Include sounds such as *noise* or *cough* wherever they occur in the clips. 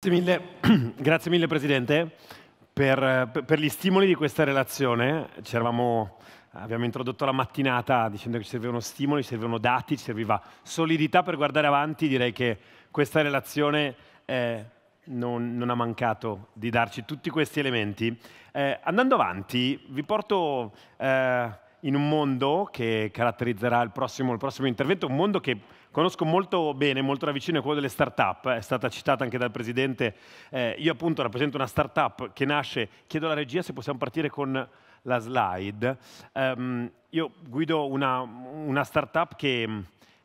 Grazie mille, *clears throat* grazie mille Presidente per, per, gli stimoli di questa relazione. abbiamo introdotto la mattinata dicendo che ci servivano stimoli, ci servivano dati, ci serviva solidità per guardare avanti. Direi che questa relazione eh, non, non, ha mancato di darci tutti questi elementi. Eh, andando avanti, vi porto eh, in un mondo che caratterizzerà il prossimo, il prossimo intervento, un mondo che conosco molto bene, molto da vicino quello delle start-up, eh. è stata citata anche dal Presidente. Eh, io appunto rappresento una start-up che nasce, chiedo alla regia se possiamo partire con la slide. Um, io guido una, una start-up che mm,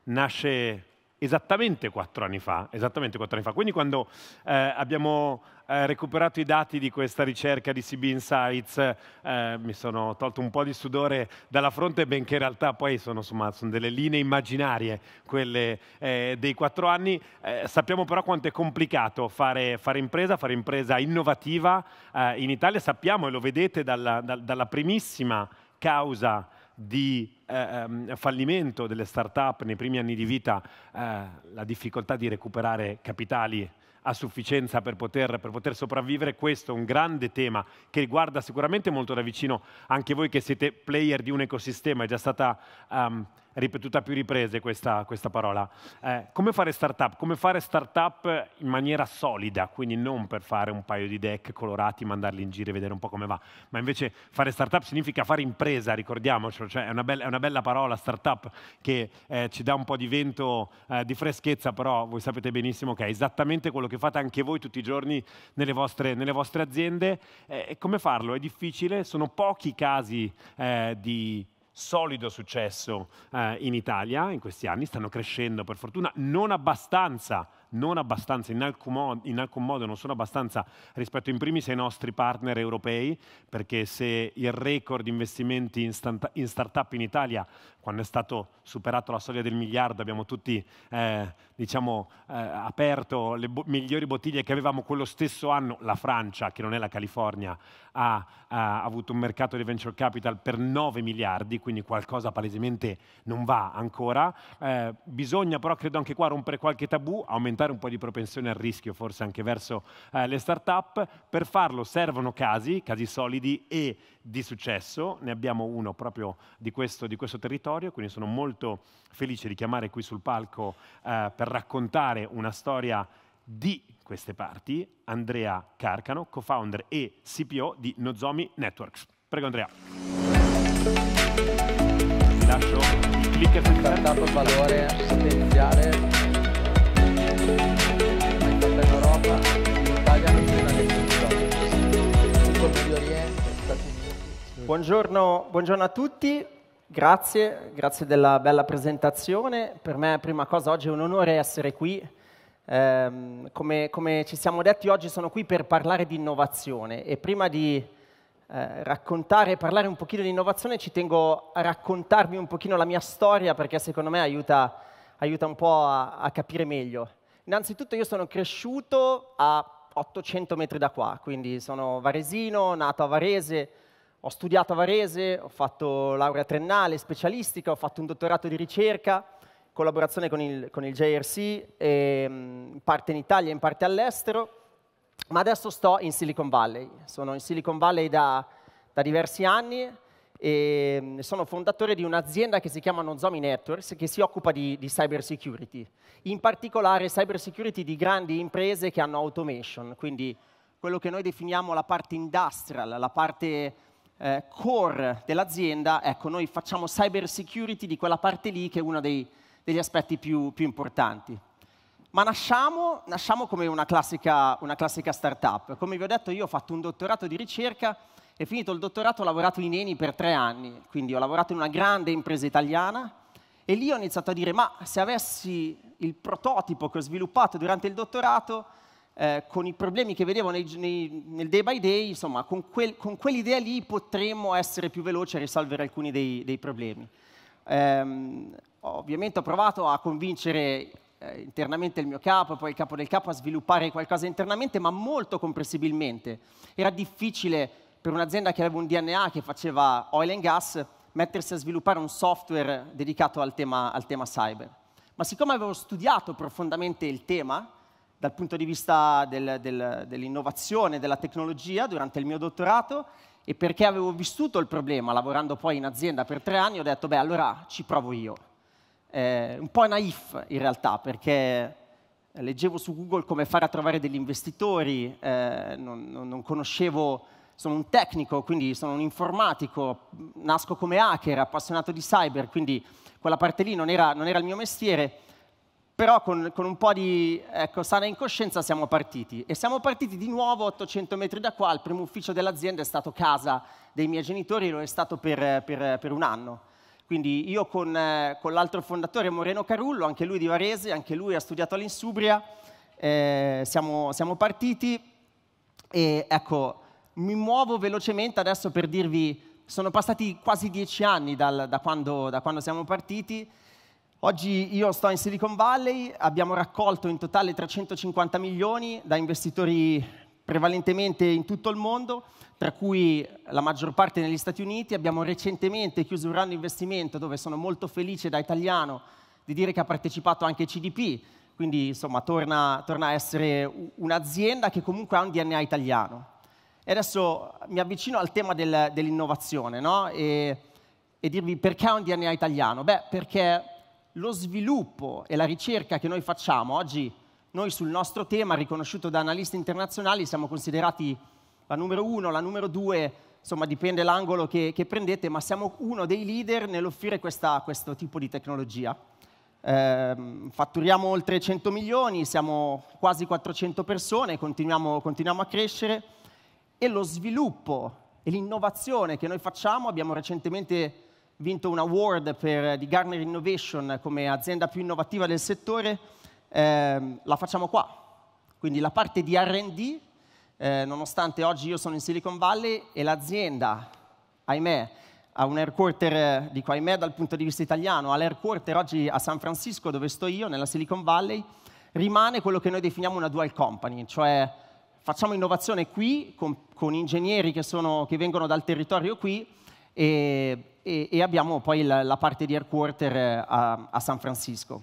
nasce esattamente quattro anni fa. Esattamente quattro anni fa. Quindi quando eh, abbiamo eh, recuperato i dati di questa ricerca di CB Insights, eh, mi sono tolto un po' di sudore dalla fronte, benché in realtà poi sono, insomma, sono delle linee immaginarie, quelle eh, dei quattro anni. Eh, sappiamo però quanto è complicato fare, fare impresa, fare impresa innovativa eh, in Italia. Sappiamo, e lo vedete dalla, dalla primissima causa di eh, ehm, fallimento delle start-up nei primi anni di vita, eh, la difficoltà di recuperare capitali a sufficienza per poter, per poter, sopravvivere, questo è un grande tema che riguarda sicuramente molto da vicino anche voi che siete player di un ecosistema, è già stata... Um, ripetuta più riprese questa, questa parola. Eh, come fare startup? Come fare startup in maniera solida, quindi non per fare un paio di deck colorati, mandarli in giro e vedere un po' come va, ma invece fare startup significa fare impresa, ricordiamocelo, cioè è una bella, è una bella parola startup che eh, ci dà un po' di vento, eh, di freschezza, però voi sapete benissimo che è esattamente quello che fate anche voi tutti i giorni nelle vostre, nelle vostre aziende. Eh, e come farlo? È difficile, sono pochi casi eh, di solido successo eh, in Italia in questi anni, stanno crescendo per fortuna, non abbastanza non abbastanza, in alcun, modo, in alcun modo non sono abbastanza rispetto in primis ai nostri partner europei, perché se il record di investimenti in, stanta- in start-up in Italia, quando è stato superato la soglia del miliardo, abbiamo tutti eh, diciamo, eh, aperto le bo- migliori bottiglie che avevamo quello stesso anno, la Francia, che non è la California, ha, ha avuto un mercato di venture capital per 9 miliardi, quindi qualcosa palesemente non va ancora. Eh, bisogna però, credo anche qua, rompere qualche tabù, aumentare portare un po' di propensione al rischio forse anche verso eh, le start-up. Per farlo servono casi, casi solidi e di successo. Ne abbiamo uno proprio di questo, di questo territorio, quindi sono molto felice di chiamare qui sul palco eh, per raccontare una storia di queste parti Andrea Carcano, co-founder e CPO di Nozomi Networks. Prego Andrea. Vi lascio il clicker. Startup valore assistenziale stata l'Italia nella buongiorno, buongiorno a tutti, grazie, grazie della bella presentazione. Per me, prima cosa, oggi è un onore essere qui. Eh, come, come, ci siamo detti, oggi sono qui per parlare di innovazione e prima di eh, raccontare e parlare un pochino di innovazione ci tengo a raccontarvi un pochino la mia storia perché secondo me aiuta, aiuta un po' a, a capire meglio. Innanzitutto io sono cresciuto a 800 metri da qua, quindi sono varesino, nato a Varese, ho studiato a Varese, ho fatto laurea triennale, specialistica, ho fatto un dottorato di ricerca, collaborazione con il, con il JRC, e, ehm, in parte in Italia, e in parte all'estero, ma adesso sto in Silicon Valley. Sono in Silicon Valley da, da diversi anni, e ehm, sono fondatore di un'azienda che si chiama Nozomi Networks che si occupa di, di cyber security, in particolare cyber security di grandi imprese che hanno automation, quindi quello che noi definiamo la parte industrial, la parte eh, core dell'azienda, ecco, noi facciamo cyber security di quella parte lì che è uno dei, degli aspetti più, più importanti. Ma nasciamo, nasciamo come una classica, una classica startup. Come vi ho detto, io ho fatto un dottorato di ricerca e finito il dottorato ho lavorato in Eni per tre anni, quindi ho lavorato in una grande impresa italiana e lì ho iniziato a dire, ma se avessi il prototipo che ho sviluppato durante il dottorato, eh, con i problemi che vedevo nei, nei, nel day by day, insomma, con, quel, con, quell'idea lì potremmo essere più veloci a risolvere alcuni dei, dei problemi. Ehm, ovviamente ho provato a convincere eh, internamente il mio capo, poi il capo del capo a sviluppare qualcosa internamente, ma molto comprensibilmente. Era difficile per un'azienda che aveva un DNA che faceva oil and gas mettersi a sviluppare un software dedicato al tema, al tema cyber. Ma siccome avevo studiato profondamente il tema, dal punto di vista del, del, dell'innovazione, della tecnologia, durante il mio dottorato, e perché avevo vissuto il problema, lavorando poi in azienda per tre anni, ho detto, beh, allora ci provo io eh, un po' naif in realtà, perché eh, leggevo su Google come fare a trovare degli investitori, eh, non, non, conoscevo, sono un tecnico, quindi sono un informatico, nasco come hacker, appassionato di cyber, quindi quella parte lì non era, non era il mio mestiere, però con, con un po' di ecco, sana incoscienza siamo partiti. E siamo partiti di nuovo 800 metri da qua, il primo ufficio dell'azienda è stato casa dei miei genitori, lo è stato per, per, per un anno. Quindi io con, eh, con l'altro fondatore Moreno Carullo, anche lui di Varese, anche lui ha studiato all'Insubria, eh, siamo, siamo partiti e ecco, mi muovo velocemente adesso per dirvi sono passati quasi dieci anni dal, da, quando, da, quando, siamo partiti. Oggi io sto in Silicon Valley, abbiamo raccolto in totale 350 milioni da investitori prevalentemente in tutto il mondo, tra cui la maggior parte negli Stati Uniti. Abbiamo recentemente chiuso un round investimento dove sono molto felice da italiano di dire che ha partecipato anche CDP, quindi insomma torna, torna a essere un'azienda che comunque ha un DNA italiano. E adesso mi avvicino al tema del, dell'innovazione no? e, e dirvi perché ha un DNA italiano. Beh, perché lo sviluppo e la ricerca che noi facciamo oggi noi sul nostro tema, riconosciuto da analisti internazionali, siamo considerati la numero uno, la numero due, insomma dipende l'angolo che, che prendete, ma siamo uno dei leader nell'offrire questa, questo tipo di tecnologia. Eh, fatturiamo oltre 100 milioni, siamo quasi 400 persone, continuiamo, continuiamo a crescere e lo sviluppo e l'innovazione che noi facciamo, abbiamo recentemente vinto un award per, eh, di Garner Innovation come azienda più innovativa del settore, eh, la facciamo qua. Quindi la parte di RD, eh, nonostante oggi io sono in Silicon Valley e l'azienda, ahimè, ha un headquarter, dico ahimè dal punto di vista italiano, ha l'headquarter oggi a San Francisco dove sto io, nella Silicon Valley, rimane quello che noi definiamo una dual company, cioè facciamo innovazione qui con, con ingegneri che, sono, che, vengono dal territorio qui e, e, e abbiamo poi la, la, parte di headquarter eh, a, a San Francisco.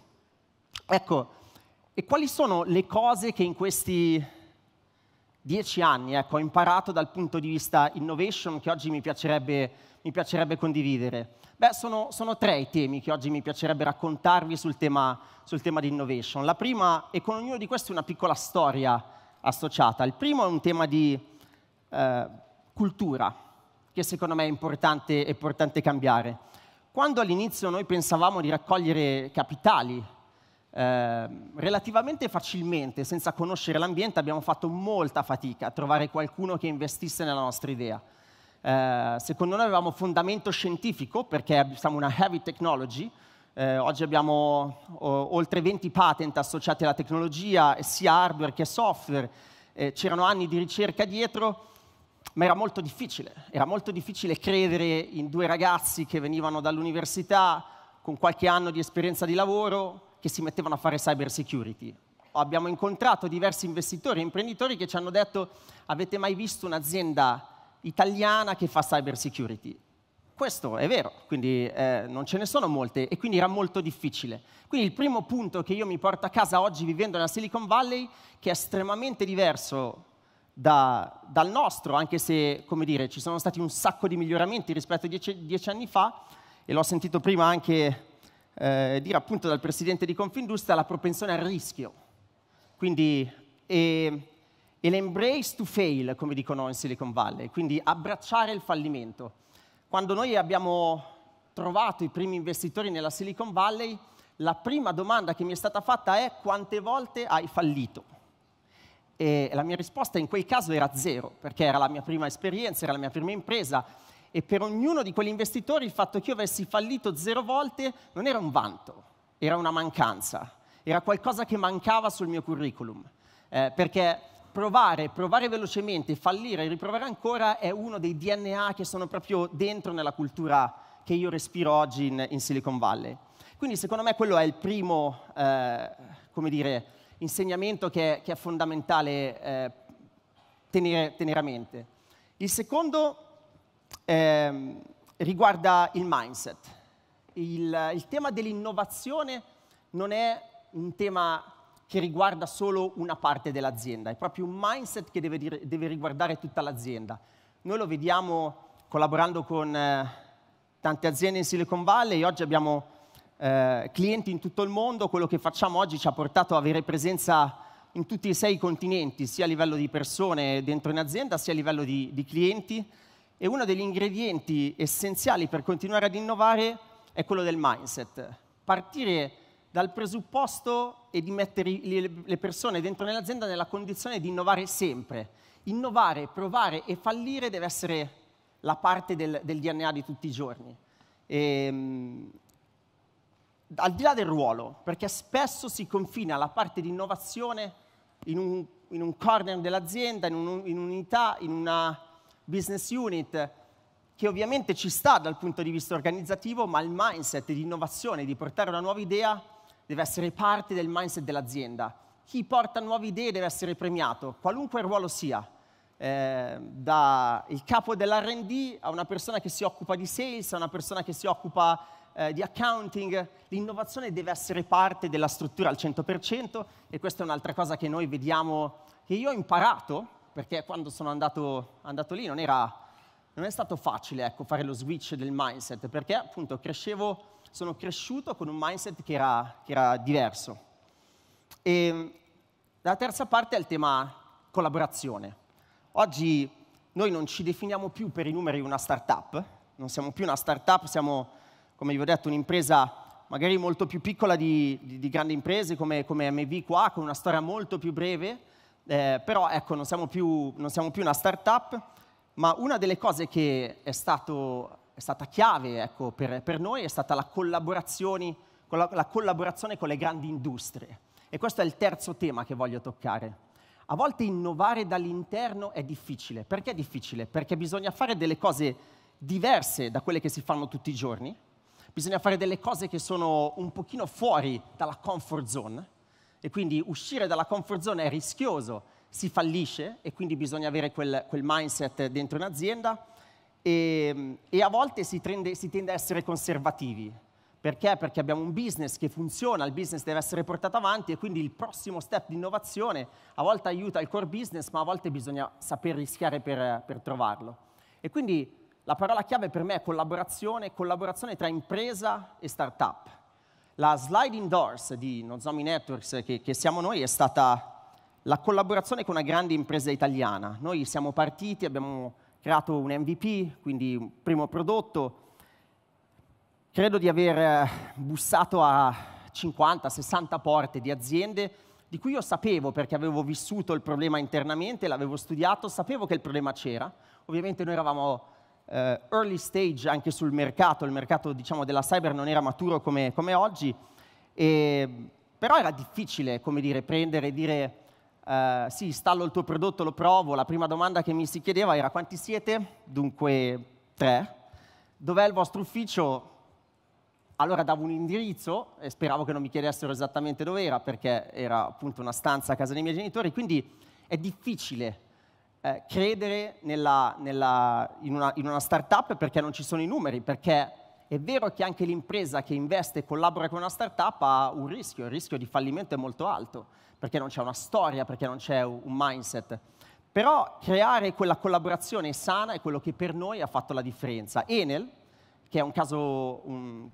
Ecco, e quali sono le cose che in questi dieci anni ecco, ho imparato dal punto di vista innovation che oggi mi piacerebbe, mi piacerebbe condividere? Beh, sono, sono, tre i temi che oggi mi piacerebbe raccontarvi sul tema, sul tema di innovation. La prima, e con ognuno di questi una piccola storia associata. Il primo è un tema di eh, cultura, che secondo me è importante, è importante cambiare. Quando all'inizio noi pensavamo di raccogliere capitali Ehm, relativamente facilmente, senza conoscere l'ambiente, abbiamo fatto molta fatica a trovare qualcuno che investisse nella nostra idea. Eh, secondo noi avevamo fondamento scientifico perché siamo una heavy technology, eh, oggi abbiamo oh, oltre 20 patent associati alla tecnologia, sia hardware che software, eh, c'erano anni di ricerca dietro, ma era molto difficile, era molto difficile credere in due ragazzi che venivano dall'università con qualche anno di esperienza di lavoro, che si mettevano a fare cyber security. Abbiamo incontrato diversi investitori e imprenditori che ci hanno detto avete mai visto un'azienda italiana che fa cyber security? Questo è vero, quindi eh, non ce ne sono molte e quindi era molto difficile. Quindi il primo punto che io mi porto a casa oggi vivendo nella Silicon Valley, che è estremamente diverso da, dal nostro, anche se, come dire, ci sono stati un sacco di miglioramenti rispetto a dieci, dieci anni fa, e l'ho sentito prima anche eh, dire appunto dal presidente di Confindustria la propensione al rischio. Quindi e, e l'embrace to fail, come dicono in Silicon Valley, quindi abbracciare il fallimento. Quando noi abbiamo trovato i primi investitori nella Silicon Valley, la prima domanda che mi è stata fatta è quante volte hai fallito? E la mia risposta in quel caso era zero, perché era la mia prima esperienza, era la mia prima impresa, e per ognuno di quegli investitori il fatto che io avessi fallito zero volte non era un vanto, era una mancanza, era qualcosa che mancava sul mio curriculum. Eh, perché provare, provare velocemente, fallire e riprovare ancora è uno dei DNA che sono proprio dentro nella cultura che io respiro oggi in, in Silicon Valley. Quindi secondo me quello è il primo, eh, come dire, insegnamento che, che è fondamentale eh, tenere, tenere a mente. Il secondo eh, riguarda il mindset. Il, il tema dell'innovazione non è un tema che riguarda solo una parte dell'azienda, è proprio un mindset che deve, deve riguardare tutta l'azienda. Noi lo vediamo collaborando con eh, tante aziende in Silicon Valley, oggi abbiamo eh, clienti in tutto il mondo, quello che facciamo oggi ci ha portato a avere presenza in tutti e sei i continenti, sia a livello di persone dentro in azienda, sia a livello di, di clienti e uno degli ingredienti essenziali per continuare ad innovare è quello del mindset. Partire dal presupposto e di mettere le persone dentro nell'azienda nella condizione di innovare sempre. Innovare, provare e fallire deve essere la parte del, del DNA di tutti i giorni. E, ehm, al di là del ruolo, perché spesso si confina la parte di innovazione in un, in un corner dell'azienda, in, un, in un'unità, in una business unit che ovviamente ci sta dal punto di vista organizzativo, ma il mindset di innovazione, di portare una nuova idea, deve essere parte del mindset dell'azienda. Chi porta nuove idee deve essere premiato, qualunque ruolo sia, eh, il capo dell'RD a una persona che si occupa di sales, a una persona che si occupa eh, di accounting, l'innovazione deve essere parte della struttura al 100% e questa è un'altra cosa che noi vediamo, che io ho imparato perché quando sono andato, andato lì non, era, non, è stato facile ecco, fare lo switch del mindset, perché appunto crescevo, sono cresciuto con un mindset che era, che era diverso. E ehm, la terza parte è il tema collaborazione. Oggi noi non ci definiamo più per i numeri una startup, non siamo più una startup, siamo, come vi ho detto, un'impresa magari molto più piccola di, di, di grandi imprese come, come MV qua, con una storia molto più breve, eh, però ecco, non siamo, più, non siamo più una startup, ma una delle cose che è, stato, è stata chiave ecco, per, per, noi è stata la collaborazione, la collaborazione con le grandi industrie. E questo è il terzo tema che voglio toccare. A volte innovare dall'interno è difficile. Perché è difficile? Perché bisogna fare delle cose diverse da quelle che si fanno tutti i giorni, bisogna fare delle cose che sono un pochino fuori dalla comfort zone, e quindi uscire dalla comfort zone è rischioso, si fallisce e quindi bisogna avere quel, quel mindset dentro un'azienda e, e a volte si tende, si tende a essere conservativi. Perché? Perché abbiamo un business che funziona, il business deve essere portato avanti e quindi il prossimo step di innovazione a volte aiuta il core business, ma a volte bisogna saper rischiare per, per trovarlo. E quindi la parola chiave per me è collaborazione, collaborazione tra impresa e startup la sliding doors di Nozomi Networks, che, che siamo noi, è stata la collaborazione con una grande impresa italiana. Noi siamo partiti, abbiamo creato un MVP, quindi un primo prodotto. Credo di aver eh, bussato a 50-60 porte di aziende di cui io sapevo perché avevo vissuto il problema internamente, l'avevo studiato, sapevo che il problema c'era. Ovviamente noi eravamo eh, early stage anche sul mercato, il mercato diciamo, della cyber non era maturo come, come oggi, e, però era difficile come dire, prendere e dire eh, sì, installo il tuo prodotto, lo provo, la prima domanda che mi si chiedeva era quanti siete? Dunque tre. Dov'è il vostro ufficio? Allora davo un indirizzo e speravo che non mi chiedessero esattamente dove era perché era appunto una stanza a casa dei miei genitori, quindi è difficile eh, credere nella, nella, in, una, in una startup perché non ci sono i numeri, perché è vero che anche l'impresa che investe e collabora con una startup ha un rischio, il rischio di fallimento è molto alto, perché non c'è una storia, perché non c'è un mindset. Però creare quella collaborazione sana è quello che per noi ha fatto la differenza. Enel, che è un caso, un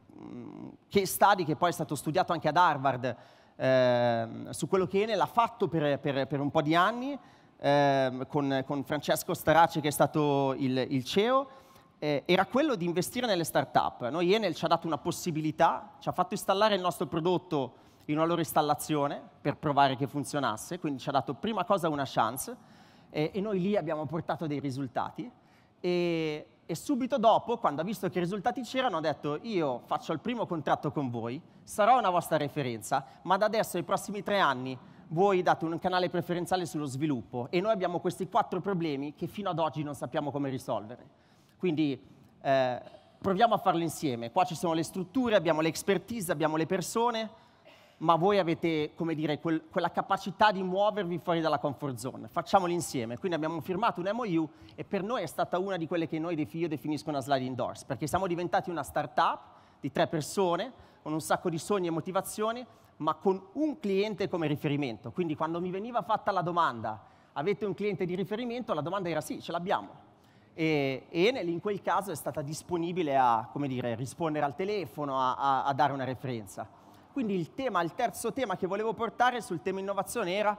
case study che poi è stato studiato anche ad Harvard, eh, su quello che Enel ha fatto per, per, per un po' di anni, ehm, con, con, Francesco Starace che è stato il, il CEO, eh, era quello di investire nelle start-up. Noi Enel ci ha dato una possibilità, ci ha fatto installare il nostro prodotto in una loro installazione per provare che funzionasse, quindi ci ha dato prima cosa una chance eh, e noi lì abbiamo portato dei risultati e, e subito dopo, quando ha visto che i risultati c'erano, ha detto io faccio il primo contratto con voi, sarò una vostra referenza, ma da adesso ai prossimi tre anni voi date un canale preferenziale sullo sviluppo e noi abbiamo questi quattro problemi che fino ad oggi non sappiamo come risolvere. Quindi eh, proviamo a farlo insieme. Qua ci sono le strutture, abbiamo l'expertise, abbiamo le persone, ma voi avete, come dire, quel, quella capacità di muovervi fuori dalla comfort zone. Facciamolo insieme. Quindi abbiamo firmato un MOU e per noi è stata una di quelle che noi, io definisco una sliding doors, perché siamo diventati una startup di tre persone, con un sacco di sogni e motivazioni, ma con un cliente come riferimento. Quindi quando mi veniva fatta la domanda, avete un cliente di riferimento, la domanda era sì, ce l'abbiamo. E Enel in quel caso è stata disponibile a dire, rispondere al telefono, a, a, a, dare una referenza. Quindi il, tema, il terzo tema che volevo portare sul tema innovazione era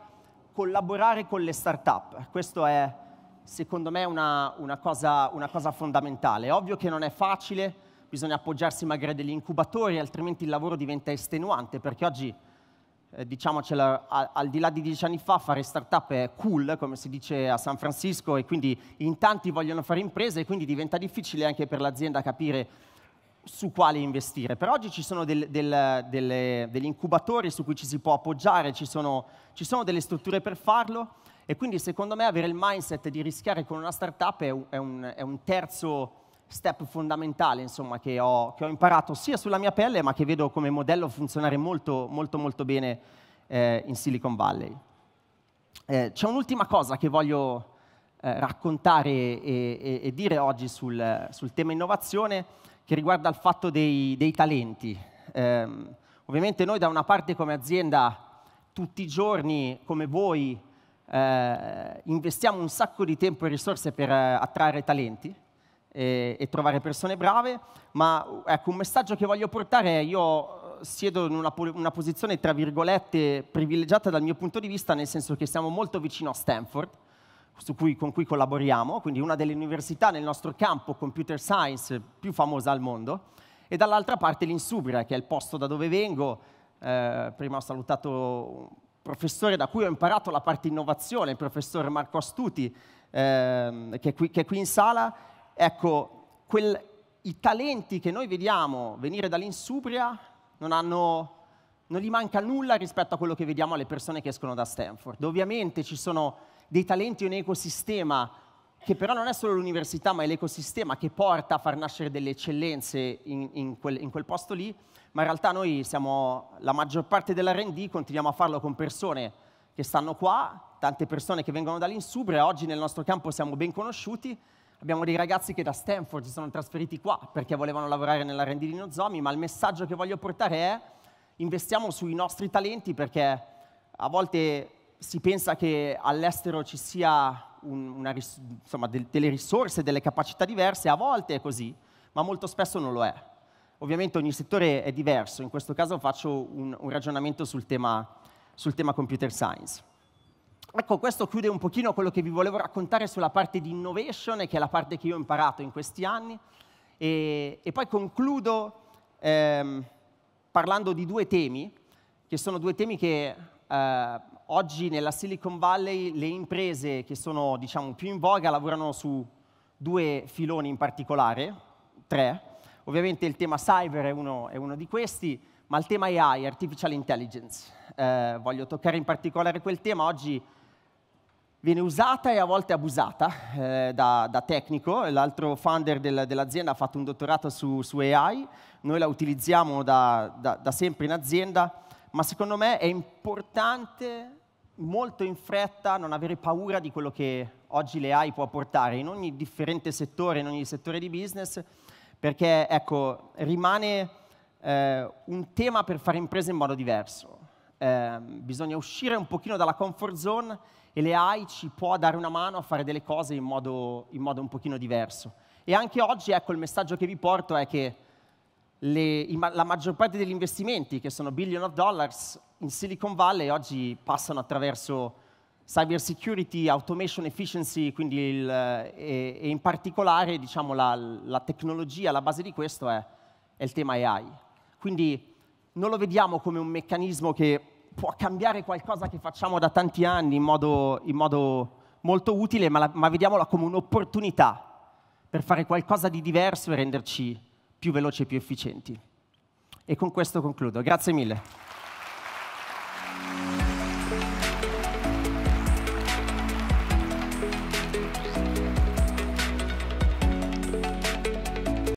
collaborare con le start-up. Questo è secondo me una, una, cosa, una cosa fondamentale. È ovvio che non è facile, bisogna appoggiarsi magari a degli incubatori, altrimenti il lavoro diventa estenuante, perché oggi, eh, diciamocela, a, al di là di dieci anni fa, fare startup è cool, come si dice a San Francisco, e quindi in tanti vogliono fare imprese, e quindi diventa difficile anche per l'azienda capire su quale investire. Però oggi ci sono del, del, delle, degli incubatori su cui ci si può appoggiare, ci sono, ci sono, delle strutture per farlo e quindi secondo me avere il mindset di rischiare con una startup è un, è un, è un terzo step fondamentale insomma, che, ho, che, ho, imparato sia sulla mia pelle ma che vedo come modello funzionare molto molto molto bene eh, in Silicon Valley. Eh, c'è un'ultima cosa che voglio eh, raccontare e, e, e, dire oggi sul, sul, tema innovazione che riguarda il fatto dei, dei talenti. Ehm, ovviamente noi da una parte come azienda tutti i giorni come voi eh, investiamo un sacco di tempo e risorse per eh, attrarre talenti e, e trovare persone brave, ma ecco, un messaggio che voglio portare è io eh, siedo in una, una posizione, tra virgolette, privilegiata dal mio punto di vista, nel senso che siamo molto vicino a Stanford, cui, con cui collaboriamo, quindi una delle università nel nostro campo computer science più famosa al mondo, e dall'altra parte l'Insubria, che è il posto da dove vengo. Eh, prima ho salutato un professore da cui ho imparato la parte innovazione, il professor Marco Astuti, eh, che, è qui, che è qui in sala, Ecco, quel, i talenti che noi vediamo venire dall'Insubria non, hanno, non gli manca nulla rispetto a quello che vediamo alle persone che escono da Stanford. Ovviamente ci sono dei talenti in un ecosistema che però non è solo l'università, ma è l'ecosistema che porta a far nascere delle eccellenze in, in, quel, in quel, posto lì, ma in realtà noi siamo, la maggior parte dell'R&D continuiamo a farlo con persone che stanno qua, tante persone che vengono dall'Insubria, oggi nel nostro campo siamo ben conosciuti, Abbiamo dei ragazzi che da Stanford si sono trasferiti qua perché volevano lavorare nella rendilino zombie, ma il messaggio che voglio portare è investiamo sui nostri talenti perché a volte si pensa che all'estero ci sia una, insomma, delle risorse, delle capacità diverse, a volte è così, ma molto spesso non lo è. Ovviamente ogni settore è diverso, in questo caso faccio un, un ragionamento sul tema, sul tema computer science. Ecco, questo chiude un pochino quello che vi volevo raccontare sulla parte di innovation, che è la parte che io ho imparato in questi anni. E, e poi concludo ehm, parlando di due temi, che sono due temi che eh, oggi nella Silicon Valley le imprese che sono diciamo, più in voga lavorano su due filoni in particolare, tre. Ovviamente il tema cyber è uno, è uno di questi, ma il tema AI, artificial intelligence. Eh, voglio toccare in particolare quel tema. Oggi viene usata e a volte abusata eh, da, da, tecnico. L'altro founder del, dell'azienda ha fatto un dottorato su, su AI, noi la utilizziamo da, da, da, sempre in azienda, ma secondo me è importante molto in fretta non avere paura di quello che oggi l'AI può portare in ogni differente settore, in ogni settore di business, perché ecco, rimane eh, un tema per fare imprese in modo diverso. Ehm, bisogna uscire un pochino dalla comfort zone e le ci può dare una mano a fare delle cose in modo, in modo un pochino diverso. E anche oggi, ecco, il messaggio che vi porto è che le, la maggior parte degli investimenti, che sono billion of dollars, in Silicon Valley oggi passano attraverso cyber security, automation efficiency, quindi il, eh, e, e, in particolare diciamo, la, la, tecnologia, la base di questo è, è il tema AI. Quindi non lo vediamo come un meccanismo che può cambiare qualcosa che facciamo da tanti anni in modo, in modo molto utile, ma, la, ma vediamola come un'opportunità per fare qualcosa di diverso e renderci più veloci e più efficienti. E con questo concludo. Grazie mille.